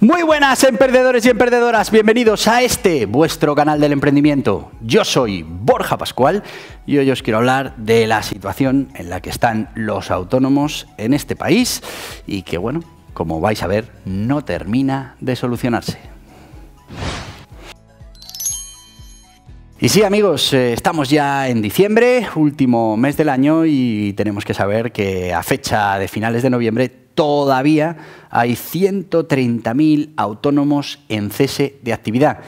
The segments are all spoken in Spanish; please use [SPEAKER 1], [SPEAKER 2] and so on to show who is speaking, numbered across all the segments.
[SPEAKER 1] Muy buenas emprendedores y emprendedoras, bienvenidos a este vuestro canal del emprendimiento. Yo soy Borja Pascual y hoy os quiero hablar de la situación en la que están los autónomos en este país y que bueno, como vais a ver, no termina de solucionarse. Y sí amigos, eh, estamos ya en diciembre, último mes del año y tenemos que saber que a fecha de finales de noviembre todavía hay 130.000 autónomos en cese de actividad.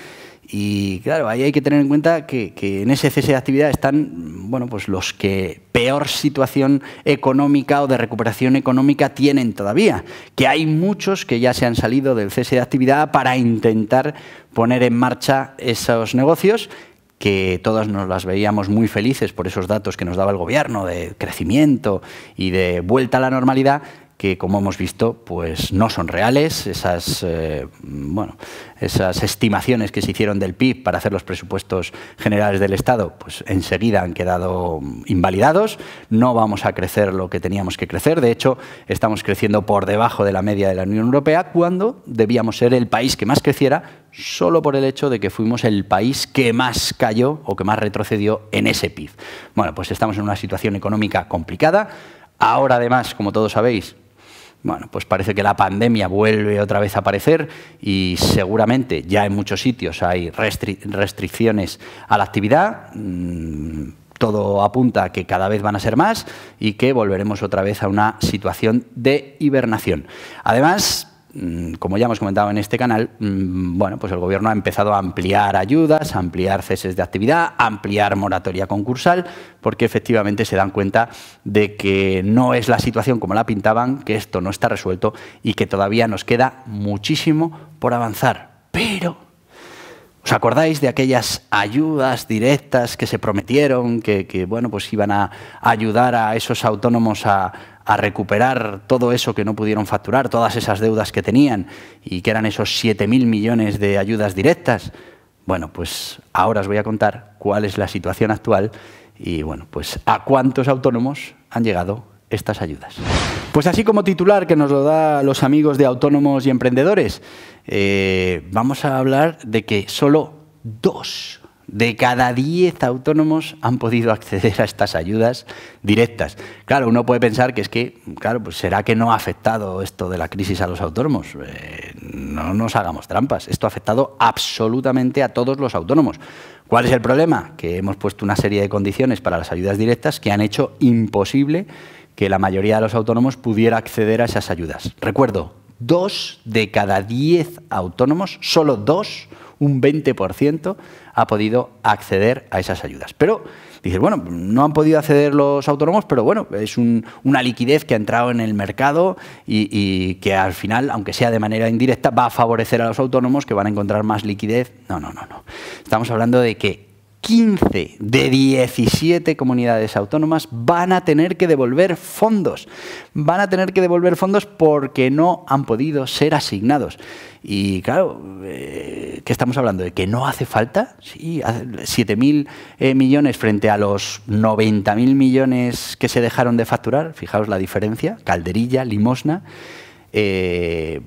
[SPEAKER 1] Y claro, ahí hay que tener en cuenta que, en ese cese de actividad están bueno, pues los que peor situación económica o de recuperación económica tienen todavía, que hay muchos que ya se han salido del cese de actividad para intentar poner en marcha esos negocios que todas nos las veíamos muy felices por esos datos que nos daba el gobierno de crecimiento y de vuelta a la normalidad, que como hemos visto pues no son reales esas eh, bueno esas estimaciones que se hicieron del PIB para hacer los presupuestos generales del Estado pues enseguida han quedado invalidados no vamos a crecer lo que teníamos que crecer de hecho estamos creciendo por debajo de la media de la Unión Europea cuando debíamos ser el país que más creciera solo por el hecho de que fuimos el país que más cayó o que más retrocedió en ese PIB bueno pues estamos en una situación económica complicada Ahora, además, como todos sabéis, bueno, pues parece que la pandemia vuelve otra vez a aparecer y seguramente ya en muchos sitios hay restricciones a la actividad. Mm, todo apunta a que cada vez van a ser más y que volveremos otra vez a una situación de hibernación. Además, Mm, como ya hemos comentado en este canal, mm, bueno, pues el gobierno ha empezado a ampliar ayudas, a ampliar ceses de actividad, a ampliar moratoria concursal, porque efectivamente se dan cuenta de que no es la situación como la pintaban, que esto no está resuelto y que todavía nos queda muchísimo por avanzar. Pero, ¿os acordáis de aquellas ayudas directas que se prometieron, que, que bueno, pues iban a ayudar a esos autónomos a a recuperar todo eso que no pudieron facturar, todas esas deudas que tenían y que eran esos 7.000 millones de ayudas directas. Bueno, pues ahora os voy a contar cuál es la situación actual y bueno, pues a cuántos autónomos han llegado estas ayudas. Pues así como titular que nos lo da los amigos de autónomos y emprendedores, eh, vamos a hablar de que solo dos de cada 10 autónomos han podido acceder a estas ayudas directas. Claro, uno puede pensar que es que, claro, pues será que no ha afectado esto de la crisis a los autónomos. Eh, no nos hagamos trampas, esto ha afectado absolutamente a todos los autónomos. ¿Cuál es el problema? Que hemos puesto una serie de condiciones para las ayudas directas que han hecho imposible que la mayoría de los autónomos pudiera acceder a esas ayudas. Recuerdo, dos de cada diez autónomos, solo dos, un 20% ha podido acceder a esas ayudas. Pero dices, bueno, no han podido acceder los autónomos, pero bueno, es una liquidez que ha entrado en el mercado y, que al final, aunque sea de manera indirecta, va a favorecer a los autónomos que van a encontrar más liquidez. No, no, no, no. Estamos hablando de que 15 de 17 comunidades autónomas van a tener que devolver fondos. Van a tener que devolver fondos porque no han podido ser asignados. Y claro, eh, ¿qué estamos hablando? ¿De que no hace falta? Sí, 7.000 eh, millones frente a los 90.000 millones que se dejaron de facturar. Fijaos la diferencia, calderilla, limosna. Eh,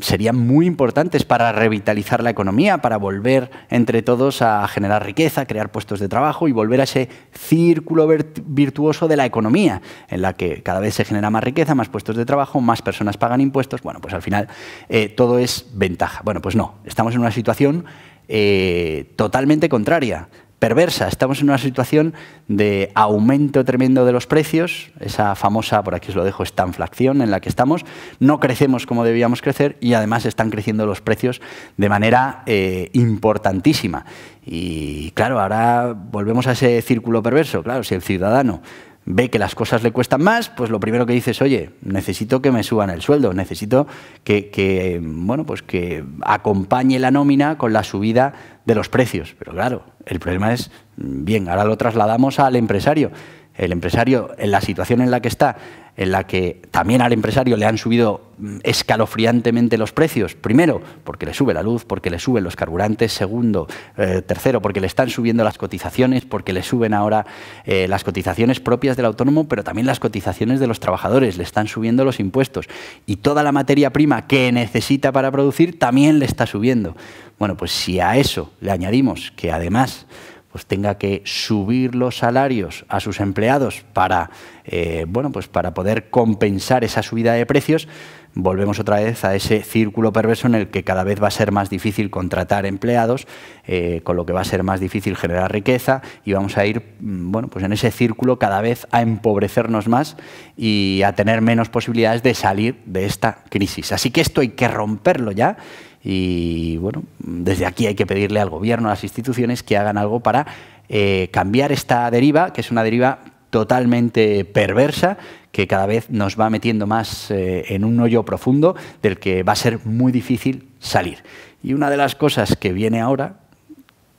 [SPEAKER 1] serían muy importantes para revitalizar la economía, para volver entre todos a generar riqueza, crear puestos de trabajo y volver a ese círculo virtuoso de la economía, en la que cada vez se genera más riqueza, más puestos de trabajo, más personas pagan impuestos. Bueno, pues al final eh, todo es ventaja. Bueno, pues no, estamos en una situación eh, totalmente contraria perversa. Estamos en una situación de aumento tremendo de los precios, esa famosa, por aquí os lo dejo, estanflación en la que estamos. No crecemos como debíamos crecer y además están creciendo los precios de manera eh, importantísima. Y claro, ahora volvemos a ese círculo perverso. Claro, si el ciudadano ve que las cosas le cuestan más, pues lo primero que dices, oye, necesito que me suban el sueldo, necesito que, bueno, pues que acompañe la nómina con la subida de los precios. Pero claro, el problema es, mm, bien, ahora lo trasladamos al empresario. El empresario, en la situación en la que está, en la que también al empresario le han subido mm, escalofriantemente los precios. Primero, porque le sube la luz, porque le suben los carburantes. Segundo, eh, tercero, porque le están subiendo las cotizaciones, porque le suben ahora eh, las cotizaciones propias del autónomo, pero también las cotizaciones de los trabajadores, le están subiendo los impuestos. Y toda la materia prima que necesita para producir también le está subiendo. Bueno, pues si a eso le añadimos que además pues tenga que subir los salarios a sus empleados para, eh, bueno, pues para poder compensar esa subida de precios, volvemos otra vez a ese círculo perverso en el que cada vez va a ser más difícil contratar empleados, eh, con lo que va a ser más difícil generar riqueza y vamos a ir mm, bueno, pues en ese círculo cada vez a empobrecernos más y a tener menos posibilidades de salir de esta crisis. Así que esto hay que romperlo ya y bueno, desde aquí hay que pedirle al gobierno, a las instituciones, que hagan algo para eh, cambiar esta deriva, que es una deriva totalmente perversa que cada vez nos va metiendo más eh, en un hoyo profundo del que va a ser muy difícil salir. Y una de las cosas que viene ahora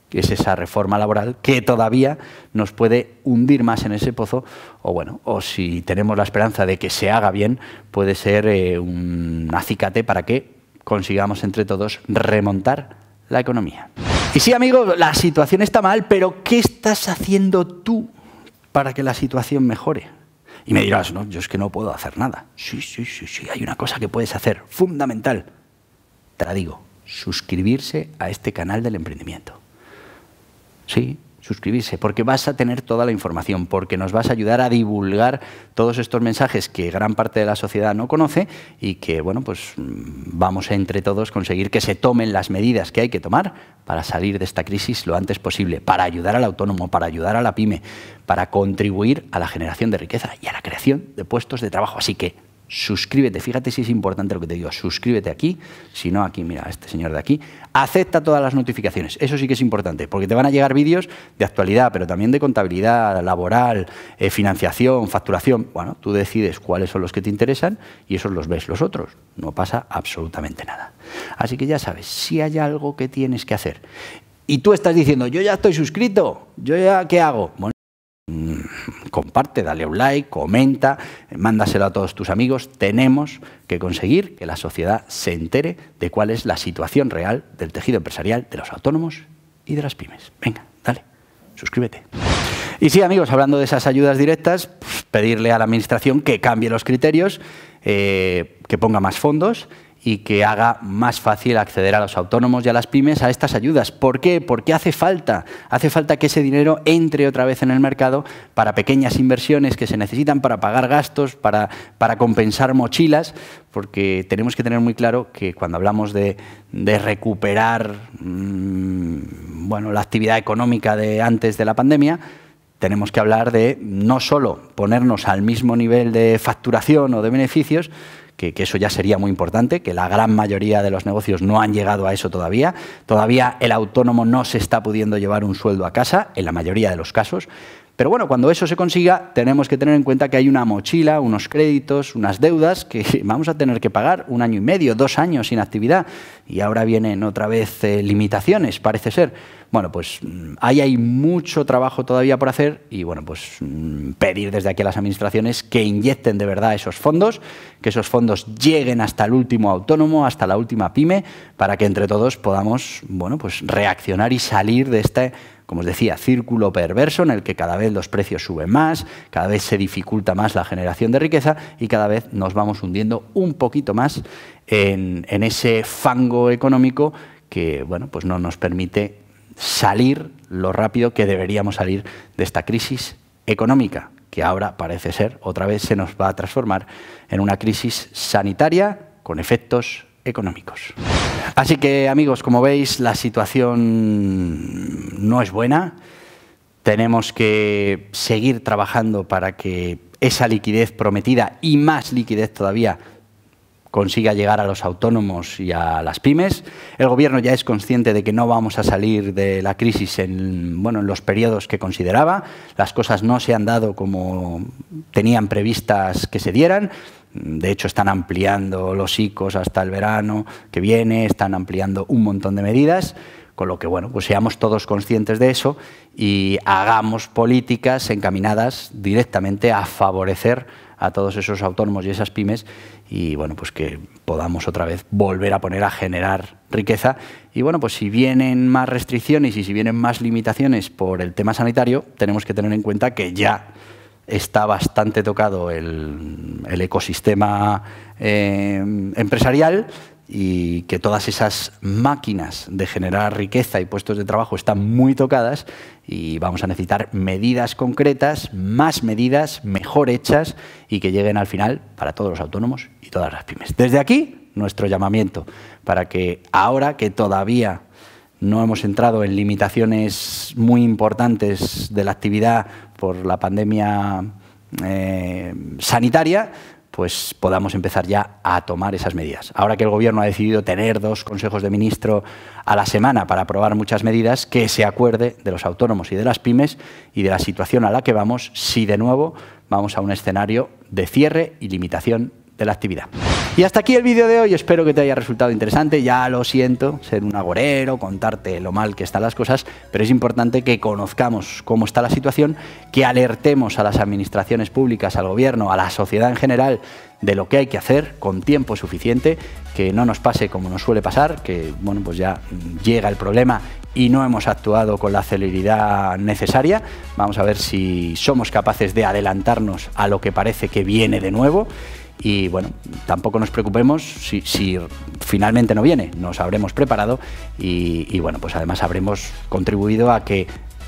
[SPEAKER 1] que es esa reforma laboral que todavía nos puede hundir más en ese pozo o bueno, o si tenemos la esperanza de que se haga bien, puede ser eh, un acicate para que consigamos entre todos remontar la economía. Y sí, amigo, la situación está mal, pero ¿qué estás haciendo tú para que la situación mejore? Y me dirás, no, yo es que no puedo hacer nada. Sí, sí, sí, sí, hay una cosa que puedes hacer, fundamental. Te la digo, suscribirse a este canal del emprendimiento. Sí, suscribirse, porque vas a tener toda la información, porque nos vas a ayudar a divulgar todos estos mensajes que gran parte de la sociedad no conoce y que, bueno, pues mm, vamos entre todos conseguir que se tomen las medidas que hay que tomar para salir de esta crisis lo antes posible, para ayudar al autónomo, para ayudar a la pyme, para contribuir a la generación de riqueza y a la creación de puestos de trabajo. Así que suscríbete, fíjate si es importante lo que te digo, suscríbete aquí, si no aquí, mira, este señor de aquí, acepta todas las notificaciones, eso sí que es importante, porque te van a llegar vídeos de actualidad, pero también de contabilidad, laboral, eh, financiación, facturación, bueno, tú decides cuáles son los que te interesan y esos los ves los otros, no pasa absolutamente nada. Así que ya sabes, si hay algo que tienes que hacer y tú estás diciendo, yo ya estoy suscrito, yo ya, ¿qué hago? comparte, dale un like, comenta, mándaselo a todos tus amigos. Tenemos que conseguir que la sociedad se entere de cuál es la situación real del tejido empresarial, de los autónomos y de las pymes. Venga, dale, suscríbete. Y sí, amigos, hablando de esas ayudas directas, pedirle a la Administración que cambie los criterios, eh, que ponga más fondos y que haga más fácil acceder a los autónomos y a las pymes a estas ayudas. ¿Por qué? Porque hace falta, hace falta que ese dinero entre otra vez en el mercado para pequeñas inversiones que se necesitan para pagar gastos, para, compensar mochilas, porque tenemos que tener muy claro que cuando hablamos de, recuperar mm, bueno, la actividad económica de antes de la pandemia, tenemos que hablar de no solo ponernos al mismo nivel de facturación o de beneficios, que, eso ya sería muy importante, que la gran mayoría de los negocios no han llegado a eso todavía. Todavía el autónomo no se está pudiendo llevar un sueldo a casa, en la mayoría de los casos, pero bueno, cuando eso se consiga, tenemos que tener en cuenta que hay una mochila, unos créditos, unas deudas que vamos a tener que pagar un año y medio, dos años sin actividad. Y ahora vienen otra vez eh, limitaciones, parece ser. Bueno, pues mm, ahí hay mucho trabajo todavía por hacer y bueno, pues mm, pedir desde aquí a las administraciones que inyecten de verdad esos fondos, que esos fondos lleguen hasta el último autónomo, hasta la última pyme, para que entre todos podamos, bueno, pues reaccionar y salir de este como os decía, círculo perverso en el que cada vez los precios suben más, cada vez se dificulta más la generación de riqueza y cada vez nos vamos hundiendo un poquito más en, ese fango económico que bueno, pues no nos permite salir lo rápido que deberíamos salir de esta crisis económica, que ahora parece ser otra vez se nos va a transformar en una crisis sanitaria con efectos económicos. Así que amigos, como veis, la situación no es buena. Tenemos que seguir trabajando para que esa liquidez prometida y más liquidez todavía consiga llegar a los autónomos y a las pymes. El Gobierno ya es consciente de que no vamos a salir de la crisis en, bueno, en los periodos que consideraba. Las cosas no se han dado como tenían previstas que se dieran. De hecho, están ampliando los ICOs hasta el verano que viene, están ampliando un montón de medidas. Con lo que, bueno, pues seamos todos conscientes de eso y hagamos políticas encaminadas directamente a favorecer a todos esos autónomos y esas pymes y bueno, pues que podamos otra vez volver a poner a generar riqueza. Y bueno, pues si vienen más restricciones y si vienen más limitaciones por el tema sanitario, tenemos que tener en cuenta que ya está bastante tocado el, ecosistema eh, empresarial y que todas esas máquinas de generar riqueza y puestos de trabajo están muy tocadas y vamos a necesitar medidas concretas, más medidas, mejor hechas y que lleguen al final para todos los autónomos y todas las pymes. Desde aquí, nuestro llamamiento para que ahora que todavía no hemos entrado en limitaciones muy importantes de la actividad por la pandemia eh, sanitaria, pues podamos empezar ya a tomar esas medidas. Ahora que el Gobierno ha decidido tener dos consejos de ministro a la semana para aprobar muchas medidas, que se acuerde de los autónomos y de las pymes y de la situación a la que vamos si de nuevo vamos a un escenario de cierre y limitación de la actividad. Y hasta aquí el vídeo de hoy, espero que te haya resultado interesante, ya lo siento, ser un agorero, contarte lo mal que están las cosas, pero es importante que conozcamos cómo está la situación, que alertemos a las administraciones públicas, al gobierno, a la sociedad en general, de lo que hay que hacer con tiempo suficiente, que no nos pase como nos suele pasar, que bueno, pues ya llega el problema y no hemos actuado con la celeridad necesaria. Vamos a ver si somos capaces de adelantarnos a lo que parece que viene de nuevo y bueno, tampoco nos preocupemos si, finalmente no viene, nos habremos preparado y, bueno, pues además habremos contribuido a que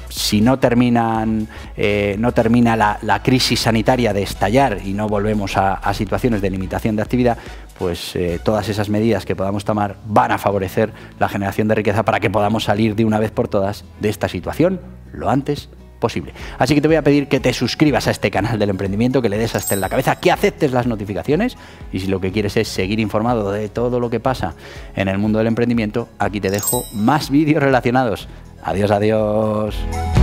[SPEAKER 1] si no, terminan, eh, no termina la, crisis sanitaria de estallar y no volvemos a, situaciones de limitación de actividad, pues eh, todas esas medidas que podamos tomar van a favorecer la generación de riqueza para que podamos salir de una vez por todas de esta situación lo antes posible. Así que te voy a pedir que te suscribas a este canal del emprendimiento, que le des hasta en la cabeza, que aceptes las notificaciones y si lo que quieres es seguir informado de todo lo que pasa en el mundo del emprendimiento, aquí te dejo más vídeos relacionados. Adiós, adiós.